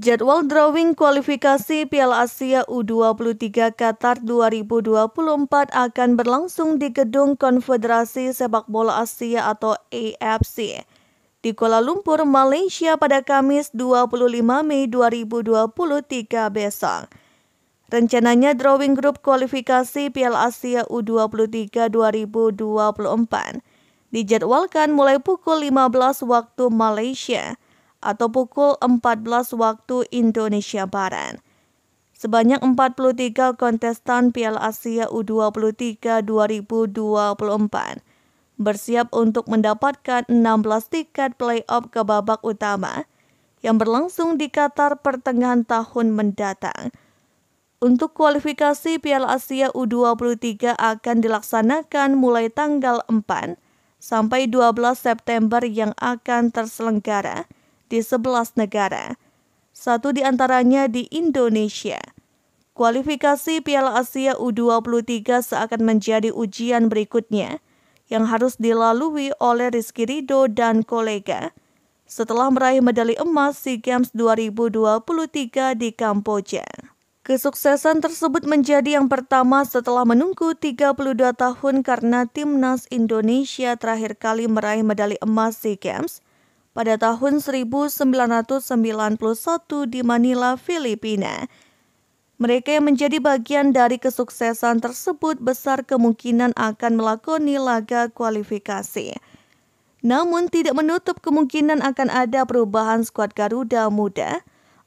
Jadwal drawing kualifikasi Piala Asia U23 Qatar 2024 akan berlangsung di Gedung Konfederasi Sepak Bola Asia atau AFC di Kuala Lumpur, Malaysia pada Kamis 25 Mei 2023 besok. Rencananya drawing grup kualifikasi Piala Asia U23 2024 dijadwalkan mulai pukul 15 waktu Malaysia atau pukul 14 waktu Indonesia Barat. Sebanyak 43 kontestan Piala Asia U23 2024 bersiap untuk mendapatkan 16 tiket playoff ke babak utama yang berlangsung di Qatar pertengahan tahun mendatang. Untuk kualifikasi Piala Asia U23 akan dilaksanakan mulai tanggal 4 sampai 12 September yang akan terselenggara di sebelas negara. Satu di antaranya di Indonesia. Kualifikasi Piala Asia U23 seakan menjadi ujian berikutnya yang harus dilalui oleh Rizky Rido dan kolega setelah meraih medali emas SEA Games 2023 di Kamboja. Kesuksesan tersebut menjadi yang pertama setelah menunggu 32 tahun karena timnas Indonesia terakhir kali meraih medali emas SEA Games pada tahun 1991 di Manila, Filipina. Mereka yang menjadi bagian dari kesuksesan tersebut besar kemungkinan akan melakoni laga kualifikasi. Namun tidak menutup kemungkinan akan ada perubahan skuad Garuda Muda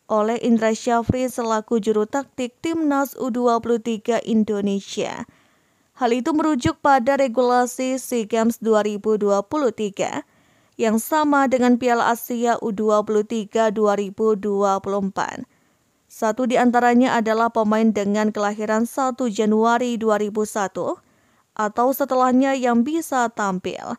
oleh Indra Syafri selaku juru taktik Timnas U23 Indonesia. Hal itu merujuk pada regulasi SEA Games 2023 yang sama dengan Piala Asia U23 2024. Satu di antaranya adalah pemain dengan kelahiran 1 Januari 2001 atau setelahnya yang bisa tampil.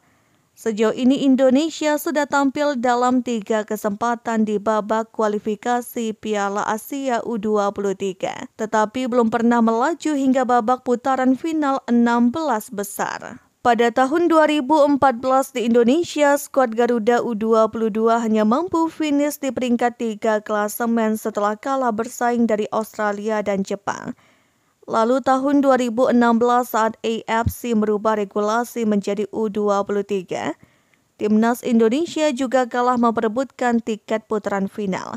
Sejauh ini Indonesia sudah tampil dalam tiga kesempatan di babak kualifikasi Piala Asia U23, tetapi belum pernah melaju hingga babak putaran final 16 besar. Pada tahun 2014 di Indonesia, skuad Garuda U22 hanya mampu finish di peringkat 3 klasemen setelah kalah bersaing dari Australia dan Jepang. Lalu tahun 2016 saat AFC merubah regulasi menjadi U23, Timnas Indonesia juga kalah memperebutkan tiket putaran final.